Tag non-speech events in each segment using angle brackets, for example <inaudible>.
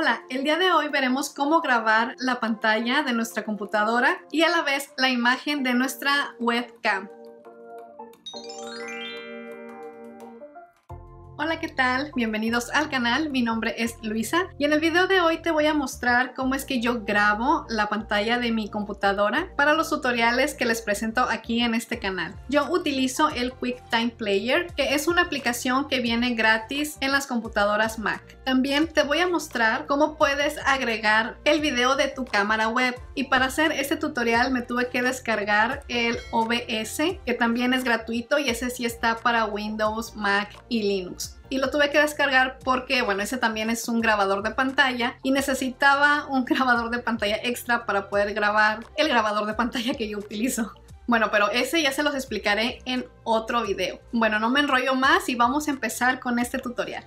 Hola, el día de hoy veremos cómo grabar la pantalla de nuestra computadora y a la vez la imagen de nuestra webcam. Hola, ¿qué tal? Bienvenidos al canal, mi nombre es Luisa y en el video de hoy te voy a mostrar cómo es que yo grabo la pantalla de mi computadora para los tutoriales que les presento aquí en este canal. Yo utilizo el QuickTime Player, que es una aplicación que viene gratis en las computadoras Mac. También te voy a mostrar cómo puedes agregar el video de tu cámara web y para hacer este tutorial me tuve que descargar el OBS, que también es gratuito y ese sí está para Windows, Mac y Linux y lo tuve que descargar porque, bueno, ese también es un grabador de pantalla y necesitaba un <laughs> grabador de pantalla extra para poder grabar el grabador de pantalla que yo utilizo. Bueno, pero ese ya se los explicaré en otro video. Bueno, no me enrollo más y vamos a empezar con este tutorial.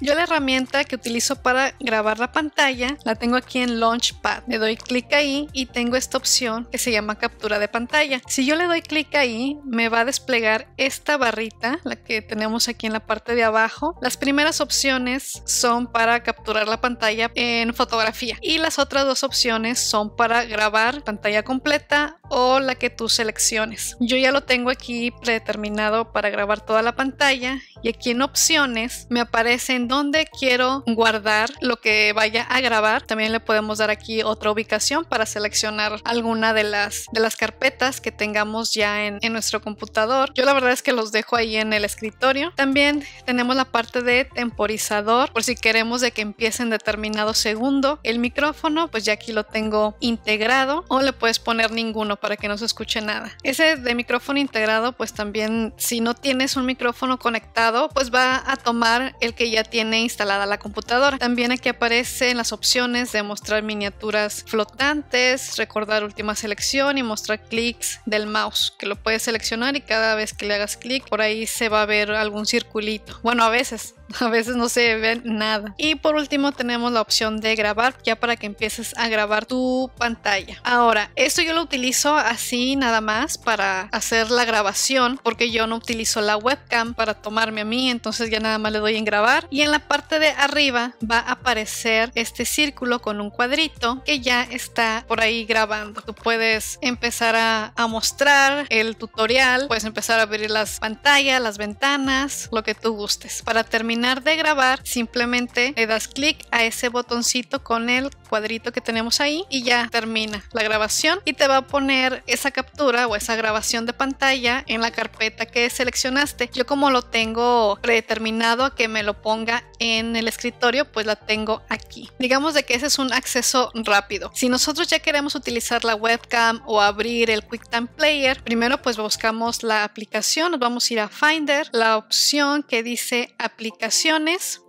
Yo la herramienta que utilizo para grabar la pantalla la tengo aquí en Launchpad. Le doy clic ahí y tengo esta opción que se llama captura de pantalla. Si yo le doy clic ahí, me va a desplegar esta barrita, la que tenemos aquí en la parte de abajo. Las primeras opciones son para capturar la pantalla en fotografía y las otras dos opciones son para grabar pantalla completa o la que tú selecciones. Yo ya lo tengo aquí predeterminado para grabar toda la pantalla y aquí en opciones me aparecen donde quiero guardar lo que vaya a grabar. También le podemos dar aquí otra ubicación para seleccionar alguna de las, de las carpetas que tengamos ya en, en nuestro computador. Yo la verdad es que los dejo ahí en el escritorio. También tenemos la parte de temporizador por si queremos de que empiece en determinado segundo. El micrófono, pues ya aquí lo tengo integrado o le puedes poner ninguno para que no se escuche nada. Ese de micrófono integrado, pues también si no tienes un micrófono conectado, pues va a tomar el que ya tiene tiene instalada la computadora. También aquí aparecen las opciones de mostrar miniaturas flotantes, recordar última selección y mostrar clics del mouse, que lo puedes seleccionar y cada vez que le hagas clic por ahí se va a ver algún circulito. Bueno, a veces <laughs> A veces no se ve nada. Y por último tenemos la opción de grabar ya para que empieces a grabar tu pantalla. Ahora, esto yo lo utilizo así nada más para hacer la grabación porque yo no utilizo la webcam para tomarme a mí, entonces ya nada más le doy en grabar y en la parte de arriba va a aparecer este círculo con un cuadrito que ya está por ahí grabando. Tú puedes empezar a, a mostrar el tutorial, puedes empezar a abrir las pantallas, las ventanas, lo que tú gustes. Para terminar de grabar, simplemente le das clic a ese botoncito con el cuadrito que tenemos ahí y ya termina la grabación y te va a poner esa captura o esa grabación de pantalla en la carpeta que seleccionaste. Yo como lo tengo predeterminado que me lo ponga en el escritorio, pues la tengo aquí. Digamos de que ese es un acceso rápido. Si nosotros ya queremos utilizar la webcam o abrir el QuickTime Player, primero pues buscamos la aplicación, nos vamos a ir a Finder, la opción que dice aplicaciones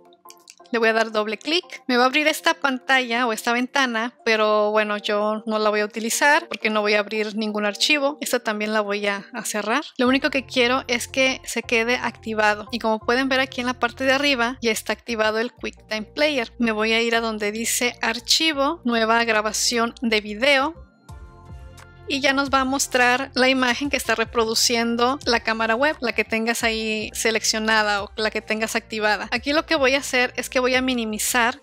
le voy a dar doble clic. Me va a abrir esta pantalla o esta ventana, pero bueno, yo no la voy a utilizar porque no voy a abrir ningún archivo. Esta también la voy a, cerrar. Lo único que quiero es que se quede activado. Y como pueden ver aquí en la parte de arriba, ya está activado el QuickTime Player. Me voy a ir a donde dice archivo, nueva grabación de video y ya nos va a mostrar la imagen que está reproduciendo la cámara web, la que tengas ahí seleccionada o la que tengas activada. Aquí lo que voy a hacer es que voy a minimizar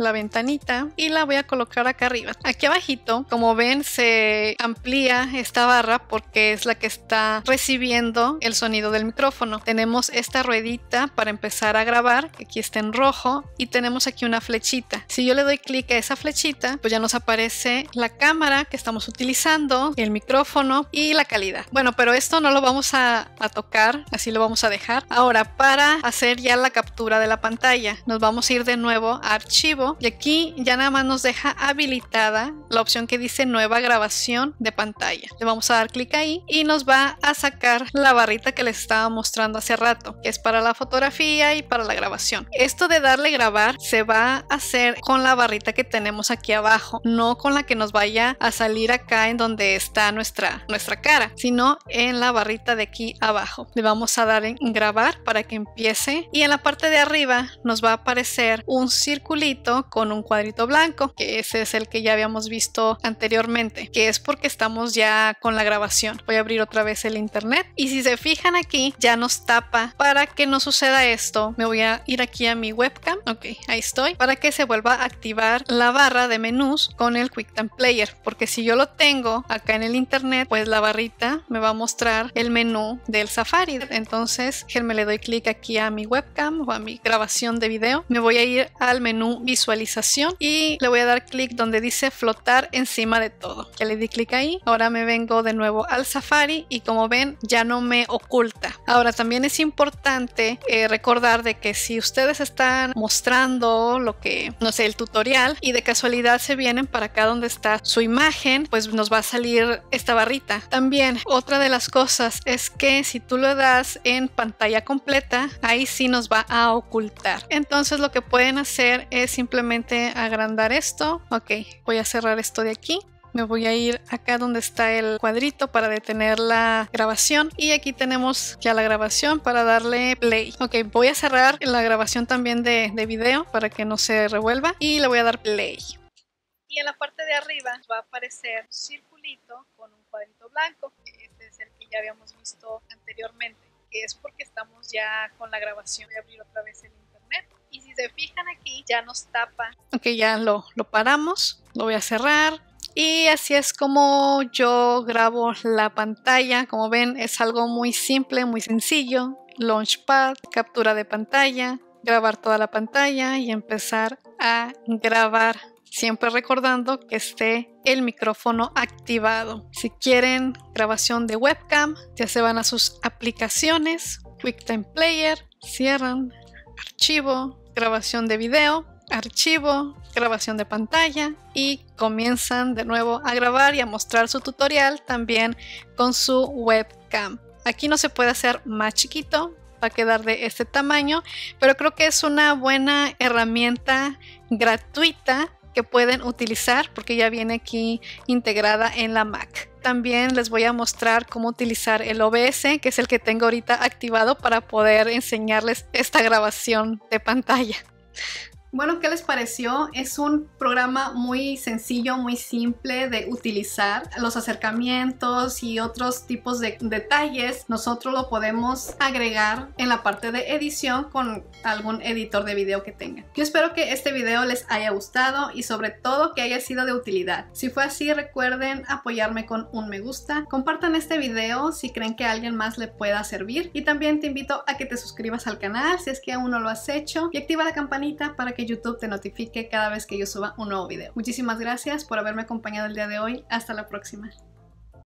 la ventanita y la voy a colocar acá arriba. Aquí abajito, como ven, se amplía esta barra porque es la que está recibiendo el sonido del micrófono. Tenemos esta ruedita para empezar a grabar, aquí está en rojo, y tenemos aquí una flechita. Si yo le doy clic a esa flechita, pues ya nos aparece la cámara que estamos utilizando, el micrófono y la calidad. Bueno, pero esto no lo vamos a, a tocar, así lo vamos a dejar. Ahora, para hacer ya la captura de la pantalla, nos vamos a ir de nuevo a archivo y aquí ya nada más nos deja habilitada la opción que dice nueva grabación de pantalla. Le vamos a dar clic ahí y nos va a sacar la barrita que les estaba mostrando hace rato, que es para la fotografía y para la grabación. Esto de darle grabar se va a hacer con la barrita que tenemos aquí abajo, no con la que nos vaya a salir acá en donde está nuestra, nuestra cara, sino en la barrita de aquí abajo. Le vamos a dar en grabar para que empiece y en la parte de arriba nos va a aparecer un circulito con un cuadrito blanco, que ese es el que ya habíamos visto anteriormente, que es porque estamos ya con la grabación. Voy a abrir otra vez el internet y si se fijan aquí ya nos tapa para que no suceda esto. Me voy a ir aquí a mi webcam, ok, ahí estoy, para que se vuelva a activar la barra de menús con el QuickTime Player, porque si yo lo tengo acá en el internet, pues la barrita me va a mostrar el menú del Safari. Entonces, me le doy clic aquí a mi webcam o a mi grabación de video, me voy a ir al menú visual y le voy a dar clic donde dice flotar encima de todo. Ya le di clic ahí. Ahora me vengo de nuevo al Safari y como ven ya no me oculta. Ahora, también es importante eh, recordar de que si ustedes están mostrando lo que, no sé, el tutorial y de casualidad se vienen para acá donde está su imagen, pues nos va a salir esta barrita. También, otra de las cosas es que si tú lo das en pantalla completa, ahí sí nos va a ocultar. Entonces, lo que pueden hacer es simplemente agrandar esto. Ok, voy a cerrar esto de aquí me voy a ir acá donde está el cuadrito para detener la grabación y aquí tenemos ya la grabación para darle play. Ok, voy a cerrar la grabación también de, de video para que no se revuelva y le voy a dar play. Y en la parte de arriba va a aparecer un circulito con un cuadrito blanco. Este es el que ya habíamos visto anteriormente, que es porque estamos ya con la grabación. Voy a abrir otra vez el internet. Y si se fijan aquí, ya nos tapa. Ok, ya lo, lo paramos. Lo voy a cerrar y así es como yo grabo la pantalla. Como ven, es algo muy simple, muy sencillo. Launchpad, captura de pantalla, grabar toda la pantalla y empezar a grabar. Siempre recordando que esté el micrófono activado. Si quieren grabación de webcam, ya se van a sus aplicaciones, QuickTime Player, cierran, archivo, grabación de video archivo, grabación de pantalla y comienzan de nuevo a grabar y a mostrar su tutorial también con su webcam. Aquí no se puede hacer más chiquito, para quedar de este tamaño, pero creo que es una buena herramienta gratuita que pueden utilizar porque ya viene aquí integrada en la Mac. También les voy a mostrar cómo utilizar el OBS, que es el que tengo ahorita activado para poder enseñarles esta grabación de pantalla. Bueno, ¿qué les pareció? Es un programa muy sencillo, muy simple de utilizar. Los acercamientos y otros tipos de detalles nosotros lo podemos agregar en la parte de edición con algún editor de video que tenga Yo espero que este video les haya gustado y sobre todo que haya sido de utilidad. Si fue así, recuerden apoyarme con un me gusta. Compartan este video si creen que a alguien más le pueda servir. Y también te invito a que te suscribas al canal si es que aún no lo has hecho y activa la campanita para que YouTube te notifique cada vez que yo suba un nuevo video. Muchísimas gracias por haberme acompañado el día de hoy. Hasta la próxima.